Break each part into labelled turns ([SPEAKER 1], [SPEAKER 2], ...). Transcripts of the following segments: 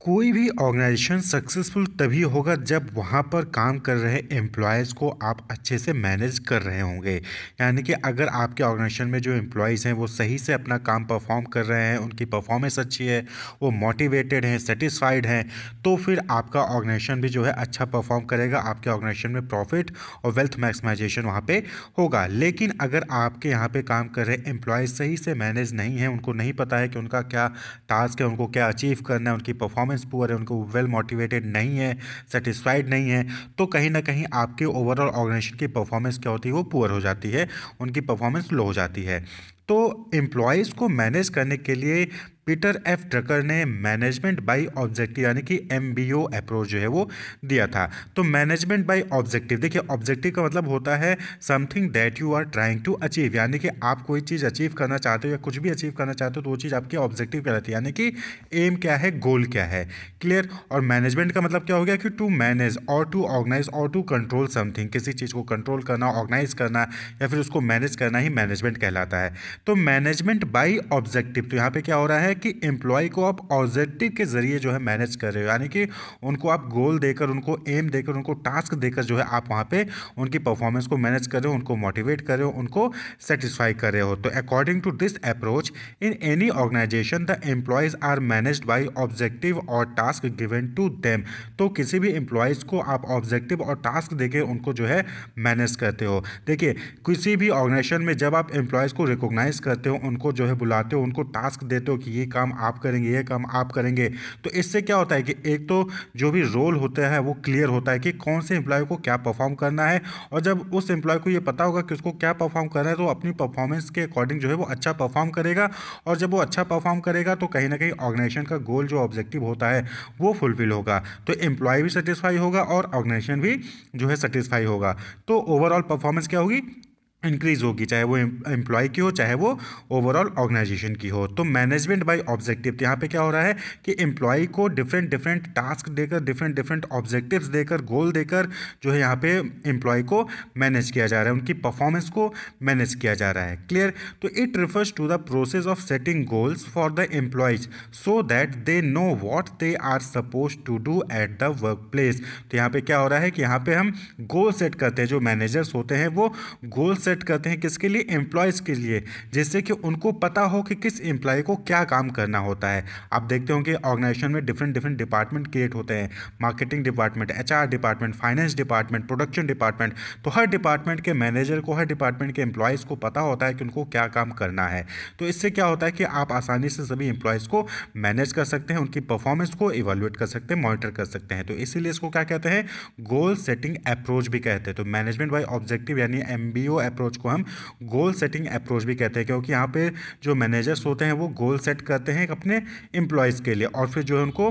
[SPEAKER 1] कोई भी organisation successful तभी होगा जब वहाँ पर काम कर रहे एम्प्लॉयज़ को आप अच्छे से मैनेज कर रहे होंगे यानी कि अगर आपके ऑर्गेनाइजेशन में जो एम्प्लॉयज़ हैं वो सही से अपना काम परफॉर्म कर रहे हैं उनकी परफॉर्मेंस अच्छी है वो मोटिवेटेड हैं सेटिस्फाइड हैं तो फिर आपका ऑर्गेनाइजेशन भी जो है अच्छा परफॉर्म करेगा आपके ऑर्गेनाइजेशन में प्रॉफिट और वेल्थ मैक्समाइजेशन वहाँ पर होगा लेकिन अगर आपके यहाँ पर काम कर रहे एम्प्लॉयज़ सही से मैनेज नहीं है उनको नहीं पता है कि उनका क्या टास्क है उनको क्या अचीव करना है उनकी परफॉर्म परफॉर्मेंस पुअर है उनको वेल मोटिवेटेड नहीं है सेटिस्फाइड नहीं है तो कहीं ना कहीं आपके ओवरऑल ऑर्गेनाइजेशन की परफॉर्मेंस क्या होती है वो पुअर हो जाती है उनकी परफॉर्मेंस लो हो जाती है तो एम्प्लॉयज़ को मैनेज करने के लिए पीटर एफ ट्रकर ने मैनेजमेंट बाय ऑब्जेक्टिव यानी कि एम अप्रोच जो है वो दिया था तो मैनेजमेंट बाय ऑब्जेक्टिव देखिए ऑब्जेक्टिव का मतलब होता है something that you are trying to achieve यानी कि आप कोई चीज़ अचीव करना चाहते हो या कुछ भी अचीव करना चाहते हो तो वो चीज़ आपकी ऑब्जेक्टिव कहलाती है यानी कि एम क्या है गोल क्या है क्लियर और मैनेजमेंट का मतलब क्या हो गया कि टू मैनेज और टू ऑर्गेनाइज और टू कंट्रोल समथिंग किसी चीज़ को कंट्रोल करना ऑर्गेनाइज करना या फिर उसको मैनेज करना ही मैनेजमेंट कहलाता है तो मैनेजमेंट बाई ऑब्जेक्टिव तो यहाँ पर क्या हो रहा है है कि एम्प्लॉय को आप ऑब्जेक्टिव के ज़रिए जो है मैनेज कर रहे हो यानी कि उनको आप गोल देकर उनको एम देकर उनको टास्क देकर जो है आप वहाँ पे उनकी परफॉर्मेंस को मैनेज कर रहे हो उनको मोटिवेट कर रहे हो उनको सेटिस्फाई कर रहे हो तो according to this approach in any organisation the employees are manage by objective और टास्क गिवेन टू देम तो किसी भी एम्प्लॉयज़ को आप ऑब्जेक्टिव और टास्क देके उनको जो है मैनेज करते हो देखिए किसी भी ऑर्गेनाइजेशन में जब आप एम्प्लॉयज़ को रिकोगनाइज करते हो उनको जो है बुलाते हो उनको टास्क देते हो कि ये काम आप करेंगे ये काम आप करेंगे तो इससे क्या होता है कि एक तो जो भी रोल होता है वो क्लियर होता है कि कौन से एम्प्लॉय को क्या परफॉर्म करना है और जब उस एम्प्लॉय को ये पता होगा कि उसको क्या परफॉर्म करना है तो अपनी परफॉर्मेंस के अकॉर्डिंग जो है वो अच्छा परफॉर्म करेगा और जब वो अच्छा परफॉर्म करेगा तो कहीं ना कहीं ऑर्गेनाइजेशन का गोल जो ऑब्जेक्टिव होता है वो फुलफिल होगा तो एम्प्लॉय भी सेटिस्फाई होगा और ऑर्गेनाइजेशन भी जो है सेटिस्फाई होगा तो ओवरऑल परफॉर्मेंस क्या होगी इंक्रीज होगी चाहे वो एम्प्लॉय की हो चाहे वो ओवरऑल ऑर्गेनाइजेशन की हो तो मैनेजमेंट बाय ऑब्जेक्टिव यहाँ पे क्या हो रहा है कि एम्प्लॉय को डिफरेंट डिफरेंट टास्क देकर डिफरेंट डिफरेंट ऑब्जेक्टिव्स देकर गोल देकर जो है यहाँ पे एम्प्लॉय को मैनेज किया जा रहा है उनकी परफॉर्मेंस को मैनेज किया जा रहा है क्लियर तो it refers to the process of setting goals for the employees so that they know what they are suppose to do at the work place तो यहाँ पे क्या हो रहा है कि यहाँ पर हम गोल सेट करते हैं जो मैनेजर्स होते हैं वो गोल सेट सेट करते हैं किसके लिए एम्प्लॉयज़ के लिए जिससे कि उनको पता हो कि किस एम्प्लॉय को क्या काम करना होता है आप देखते होंगे ऑर्गेनाइजेशन में डिफरेंट डिफरेंट डिपार्टमेंट क्रिएट होते हैं marketing department H department finance department production department तो हर डिपार्टमेंट के मैनेजर को हर डिपार्टमेंट के एम्प्लॉयज़ को पता होता है कि उनको क्या काम करना है तो इससे क्या होता है कि आप आसानी से सभी एम्प्लॉयज़ को मैनेज कर सकते हैं उनकी परफॉर्मेंस को इवेलुएट कर सकते हैं मॉनिटर कर सकते हैं तो इसीलिए इसको क्या कहते हैं गोल सेटिंग अप्रोच भी कहते हैं तो मैनेजमेंट बाई ऑब्जेक्टिव यानी एम अप्रोच अप्रोच को हम गोल सेटिंग अप्रोच भी कहते हैं क्योंकि यहाँ पे जो मैनेजर्स होते हैं वो गोल सेट करते हैं अपने एम्प्लॉयज़ के लिए और फिर जो है उनको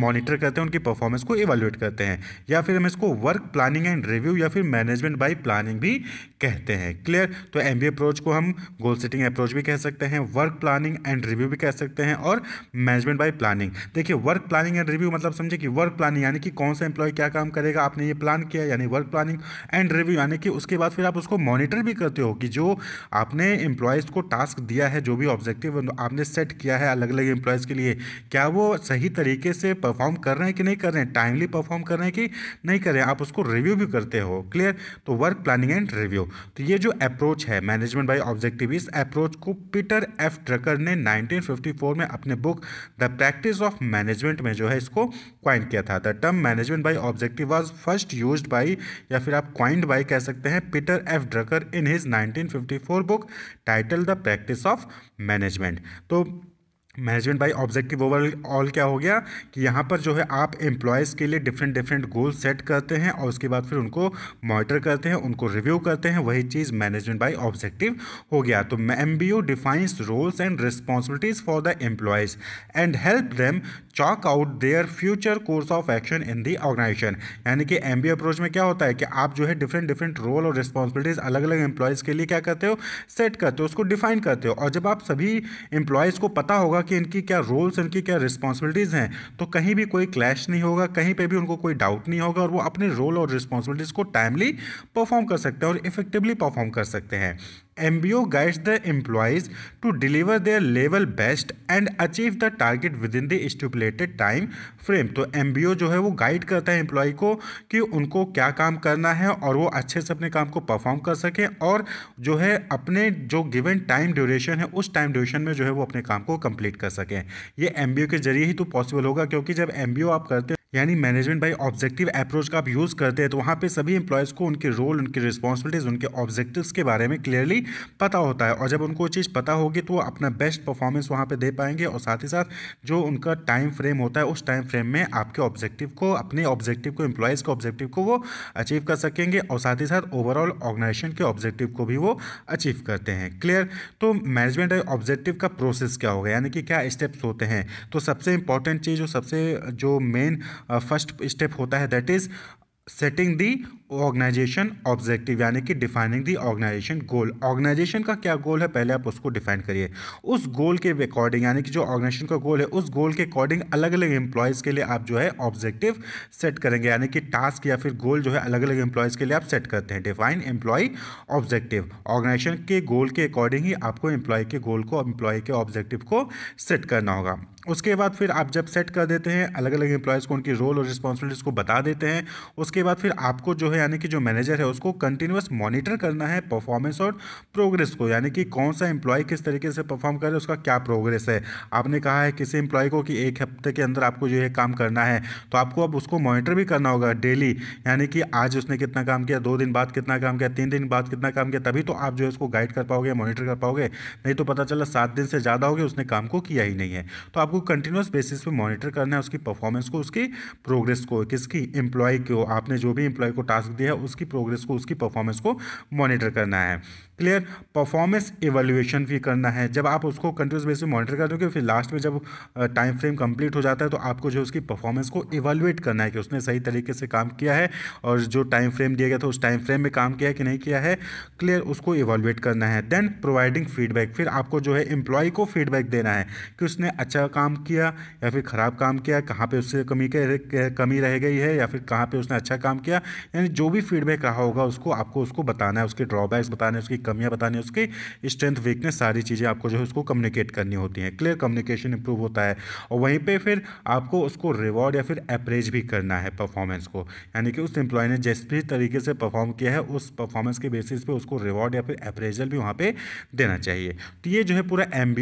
[SPEAKER 1] मॉनिटर करते हैं उनकी परफॉर्मेंस को इवेल्यूएट करते हैं या फिर हम इसको वर्क प्लानिंग एंड रिव्यू या फिर मैनेजमेंट बाई प्लानिंग भी कहते हैं क्लियर तो एम अप्रोच को हम गोल सेटिंग अप्रोच भी कह सकते हैं वर्क प्लानिंग एंड रिव्यू भी कह सकते हैं और मैनेजमेंट बाय प्लानिंग देखिए वर्क प्लानिंग एंड रिव्यू मतलब समझे कि वर्क प्लानिंग यानी कि कौन सा एम्प्लॉय क्या काम करेगा आपने ये प्लान किया यानी वर्क प्लानिंग एंड रिव्यू यानी कि उसके बाद फिर आप उसको मॉनिटर भी करते हो कि जो आपने एम्प्लॉयज़ को टास्क दिया है जो भी ऑब्जेक्टिव आपने सेट किया है अलग अलग एम्प्लॉयज़ के लिए क्या वो सही तरीके से परफॉर्म कर रहे हैं कि नहीं कर रहे हैं टाइमली परफॉर्म कर रहे हैं कि नहीं कर रहे हैं आप उसको रिव्यू भी करते हो क्लियर तो वर्क प्लानिंग एंड रिव्यू तो ये जो अप्रोच है मैनेजमेंट बाय ऑब्जेक्टिव इस अप्रोच को पीटर एफ ट्रकर ने 1954 में अपने book the practice of management में जो है इसको क्वाइंट किया था the term management by objective was first use by या फिर आप क्वाइंट बाय कह सकते हैं Peter F Drucker in his nineteen book title the practice of management तो management by objective overall क्या हो गया कि यहाँ पर जो है आप एम्प्लॉयज़ के लिए डिफरेंट डिफरेंट गोल सेट करते हैं और उसके बाद फिर उनको मॉनिटर करते हैं उनको रिव्यू करते हैं वही चीज़ मैनेजमेंट बाई ऑब्जेक्टिव हो गया तो M B O defines roles and responsibilities for the employees and help them chalk out their future course of action in the organisation यानी कि एम बी अप्रोच में क्या होता है कि आप जो है डिफरेंट डिफरेंट रोल और रिस्पॉन्सिबिलिटीज़ अलग अलग एम्प्लॉयज़ के लिए क्या करते हो सेट करते हो उसको डिफाइन करते हो और जब आप सभी एम्प्लॉयज़ को पता होगा कि इनकी क्या रोल्स इनकी क्या रिस्पॉन्सिबिलिटीज़ हैं तो कहीं भी कोई क्लैश नहीं होगा कहीं पर भी उनको कोई डाउट नहीं होगा और वो अपने रोल और रिस्पॉन्सिबिलिटीज़ को टाइमली परफॉर्म कर सकते हैं और इफेक्टिवली परफॉर्म कर सकते हैं MBO guides the employees to deliver their level best and achieve the target within the stipulated time frame तो MBO जो है वो गाइड करता है एम्प्लॉय को कि उनको क्या काम करना है और वो अच्छे से अपने काम को परफॉर्म कर सकें और जो है अपने जो गिवन टाइम ड्यूरेशन है उस टाइम ड्यूरेशन में जो है वो अपने काम को कम्प्लीट कर सकें ये एम के जरिए ही तो पॉसिबल होगा क्योंकि जब एम आप करते हैं यानी मैनेजमेंट बाई ऑब्जेक्टिव अप्रोच का आप यूज़ करते हैं तो वहाँ पे सभी एम्प्लॉयज़ को उनके रोल उनकी रिस्पॉन्सिबिलिटीज़ उनके ऑब्जेक्टिव्स के बारे में क्लियरली पता होता है और जब उनको चीज़ पता होगी तो वो अपना बेस्ट परफॉर्मेंस वहाँ पे दे पाएंगे और साथ ही साथ जो उनका टाइम फ्रेम होता है उस टाइम फ्रेम में आपके ऑब्जेक्टिव को अपने ऑब्जेक्टिव को एम्प्लॉयज़ के ऑब्जेक्टिव को वो अचीव कर सकेंगे और साथ ही साथ ओवरऑल ऑर्गेनाइजेशन के ऑब्जेक्टिव को भी वो अचीव करते हैं क्लियर तो मैनेजमेंट बाई ऑब्जेक्टिव का प्रोसेस क्या होगा यानी कि क्या स्टेप्स होते हैं तो सबसे इंपॉर्टेंट चीज़ जो सबसे जो मेन फर्स्ट स्टेप होता है that is setting the organisation objective यानी कि defining the organisation goal organisation का क्या गोल है पहले आप उसको डिफाइन करिए उस गोल के अकॉर्डिंग यानी कि जो ऑर्गेनाइजेशन का गोल है उस गोल के अकॉर्डिंग अलग अलग एम्प्लॉयज़ के लिए आप जो है ऑब्जेक्टिव सेट करेंगे यानी कि टास्क या फिर गोल जो है अलग अलग एम्प्लॉयज़ के लिए आप सेट करते हैं डिफाइन एम्प्लॉय ऑब्जेक्टिव ऑर्गेनाइजेशन के गोल के अकॉर्डिंग ही आपको एम्प्लॉय के गोल को एम्प्लॉय के ऑब्जेक्टिव को सेट करना होगा उसके बाद फिर आप जब सेट कर देते हैं अलग अलग एम्प्लॉयज़ को उनकी रोल और रिस्पॉन्सिबिलिटीज़ को बता देते हैं उसके बाद फिर आपको जो है है यानी कि जो मैनेजर है उसको कंटिन्यूस मॉनिटर करना है परफॉर्मेंस और प्रोग्रेस को यानी कि कौन सा एम्प्लॉय किस तरीके से परफॉर्म कर रहा है उसका क्या प्रोग्रेस है आपने कहा है किसी एम्प्लॉय को कि एक हफ्ते के अंदर आपको जो है काम करना है तो आपको अब उसको मॉनिटर भी करना होगा डेली यानी कि आज उसने कितना काम किया दो दिन बाद कितना काम किया तीन दिन बाद कितना काम किया तभी तो आप जो है उसको गाइड कर पाओगे मॉनिटर कर पाओगे नहीं तो पता चला सात दिन से ज़्यादा हो गया उसने काम को किया ही नहीं है तो आपको कंटिन्यूस बेसिस पे मॉनिटर करना है उसकी परफॉर्मेंस को उसकी प्रोग्रेस को किसकी एम्प्लॉय को आपने जो भी एम्प्लॉय को टास्क टास्क दिया है उसकी प्रोग्रेस को उसकी परफॉर्मेंस को मॉनिटर करना है क्लियर परफॉर्मेंस एवेल्युएशन भी करना है जब आप उसको कंटिन्यूस बेस पे मॉनिटर कर दोगे फिर लास्ट में जब टाइम फ्रेम कंप्लीट हो जाता है तो आपको जो उसकी परफॉर्मेंस को एवेल्युएट करना है कि उसने सही तरीके से काम किया है और जो टाइम फ्रेम दिया गया था उस टाइम फ्रेम में काम किया है कि नहीं किया है क्लियर उसको एवेल्युएट करना है देन प्रोवाइडिंग फीडबैक फिर आपको जो है एम्प्लॉय को फीडबैक देना है कि उसने अच्छा काम किया या फिर ख़राब काम किया कहाँ पर उससे कमी कमी रह गई है या फिर कहाँ पर उसने अच्छा काम किया यानी जो भी फीडबैक रहा होगा उसको आपको उसको बताना है उसके ड्रॉबैक्स बताने उसकी कमियाँ बतानी उसकी स्ट्रेंथ वीकनेस सारी चीज़ें आपको जो है उसको कम्युनिकेट करनी होती हैं क्लियर कम्युनिकेशन इंप्रूव होता है और वहीं पर फिर आपको उसको रिवॉर्ड या फिर अप्रेज भी करना है परफॉर्मेंस को यानी कि उस एम्प्लॉय ने जिस भी तरीके से परफॉर्म किया है उस परफॉर्मेंस के बेसिस पे उसको रिवॉर्ड या फिर अप्रेजल भी वहाँ पे देना चाहिए तो ये जो है पूरा एम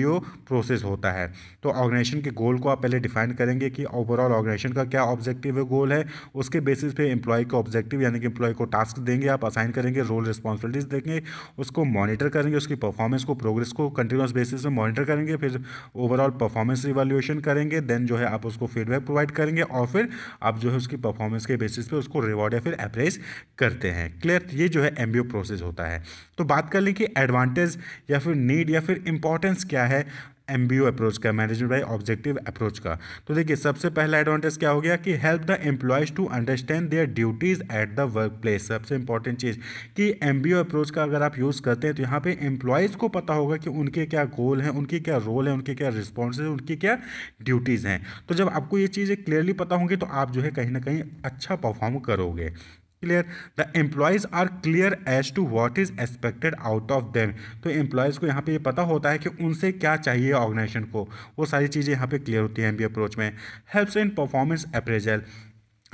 [SPEAKER 1] प्रोसेस होता है तो ऑर्गेनाइजेशन के गोल को आप पहले डिफाइन करेंगे कि ओवरऑल ऑर्गेनाइजेशन का क्या ऑब्जेक्टिव गोल है उसके बेसिस पे एम्प्लॉय का ऑब्जेक्टिव यानी एक एम्प्लॉय को टास्क देंगे आप असाइन करेंगे रोल रिस्पॉन्सिबिलिटीज़ देंगे उसको मॉनिटर करेंगे उसकी परफॉर्मेंस को प्रोग्रेस को कंटिन्यूस बेसिस में मॉनिटर करेंगे फिर ओवरऑल परफॉर्मेंस रिवॉल्यूशन करेंगे देन जो है आप उसको फीडबैक प्रोवाइड करेंगे और फिर आप जो है उसकी परफॉर्मेंस के बेसिस पर उसको रिवॉर्ड या फिर अप्रेज करते हैं क्लियर ये जो है एम प्रोसेस होता है तो बात कर लें कि एडवांटेज या फिर नीड या फिर इंपॉर्टेंस क्या है एम अप्रोच का मैनेजमेंट बाई ऑब्जेक्टिव अप्रोच का तो देखिए सबसे पहला एडवांटेज क्या हो गया कि help the employees to understand their duties at the work place सबसे इंपॉर्टेंट चीज़ कि एम अप्रोच का अगर आप यूज़ करते हैं तो यहाँ पे एम्प्लॉयज़ को पता होगा कि उनके क्या गोल हैं उनके क्या रोल है उनके क्या रिस्पॉन्स हैं उनकी क्या ड्यूटीज़ हैं तो जब आपको ये चीज़ें क्लियरली पता होंगी तो आप जो है कहीं ना कहीं अच्छा परफॉर्म करोगे clear the employees are clear as to what is expected out of them तो एम्प्लॉयज़ को यहाँ पे ये पता होता है कि उनसे क्या चाहिए ऑर्गेनाइजेशन को वो सारी चीज़ें यहाँ पे क्लियर होती हैं एम अप्रोच में हेल्प्स इन परफॉर्मेंस अप्रेजल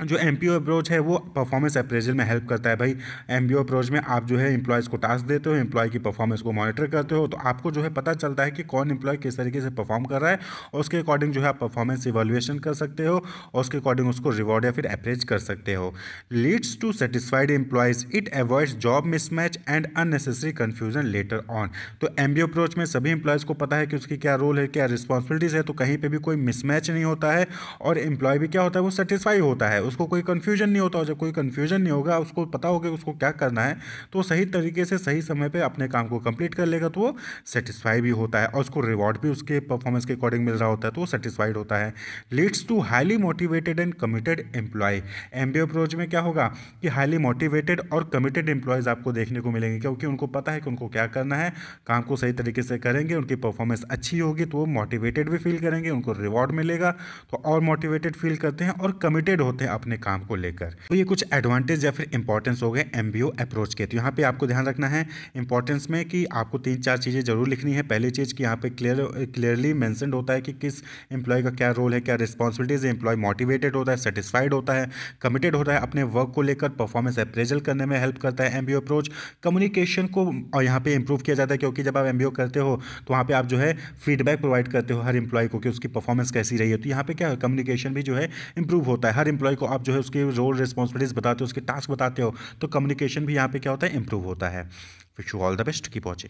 [SPEAKER 1] जो एम पी ओ अप्रोच है वो परफॉर्मेंस अप्रेजल में हेल्प करता है भाई एम पी ओ अप्रोच में आप जो है एम्प्लॉयज़ को टास्क देते हो एम्प्लॉय की परफॉर्मेंस को मॉनिटर करते हो तो आपको जो है पता चलता है कि कौन एम्प्लॉय किस तरीके से परफॉर्म कर रहा है और उसके अकॉर्डिंग जो है आप परफॉर्मेंस इवेल्युएशन कर सकते हो और उसके अकॉर्डिंग उसको रिवॉर्ड या फिर अप्रेज कर सकते हो leads to satisfied employees it avoids job mismatch and unnecessary confusion later on तो एम बी अप्रोच में सभी एम्प्लॉयज़ को पता है कि उसकी क्या रोल है क्या रिस्पॉन्सिबिलिटीज़ है तो कहीं पर भी कोई मिसमैच नहीं होता है और एम्प्लॉय भी क्या होता है वो सेटिस्फाई होता है उसको कोई कन्फ्यूजन नहीं होता और जब कोई कन्फ्यूजन नहीं होगा उसको पता होगा उसको क्या करना है तो सही तरीके से सही समय पर अपने काम को कंप्लीट कर लेगा तो वो सेटिस्फाई भी होता है और उसको रिवॉर्ड भी उसके परफॉर्मेंस के अकॉर्डिंग मिल रहा होता है तो वो सेटिस्फाइड होता है leads to highly motivated and committed employee M approach में क्या होगा कि हाईली मोटिवेटेड और कमिटेड एम्प्लॉयज़ आपको देखने को मिलेंगे क्योंकि उनको पता है कि उनको क्या करना है काम को सही तरीके से करेंगे उनकी परफॉर्मेंस अच्छी होगी तो वो मोटिवेटेड भी फील करेंगे उनको रिवॉर्ड मिलेगा तो और मोटिवेटेड फील करते हैं और कमिटेड होते हैं अपने काम को लेकर तो ये कुछ एडवांटेज या फिर इंपॉर्टेंस हो गए एम अप्रोच के तो यहाँ पे आपको ध्यान रखना है इंपॉर्टेंस में कि आपको तीन चार चीज़ें जरूर लिखनी है पहली चीज़ कि यहाँ पे क्लियर क्लियरली मैंसन होता है कि किस एम्प्लॉय का क्या रोल है क्या रिस्पॉन्सिबिलिटीज़ है एम्प्लॉय मोटिवेटेड होता है सेटिस्फाइड होता है कमिटेड होता है अपने वर्क को लेकर परफॉर्मेंस अप्रेजल करने में हेल्प करता है एम अप्रोच कम्युनिकेशन को और यहाँ पर इंप्रूव किया जाता है क्योंकि जब आप एम करते हो तो वहाँ पर आप जो है फीडबैक प्रोवाइड करते हो हर एम्प्लॉय को कि उसकी परफॉर्मेंस कैसी रही है तो यहाँ पे क्या है कम्युनिकेशन भी जो है इंप्रूव होता है हर एम्प्लॉय को आप जो है उसके रोल रिस्पॉन्सिबिलिटीज़ बताते हो उसके टास्क बताते हो तो कम्युनिकेशन भी यहाँ पे क्या होता है इंप्रूव होता है wish you all the best keep watching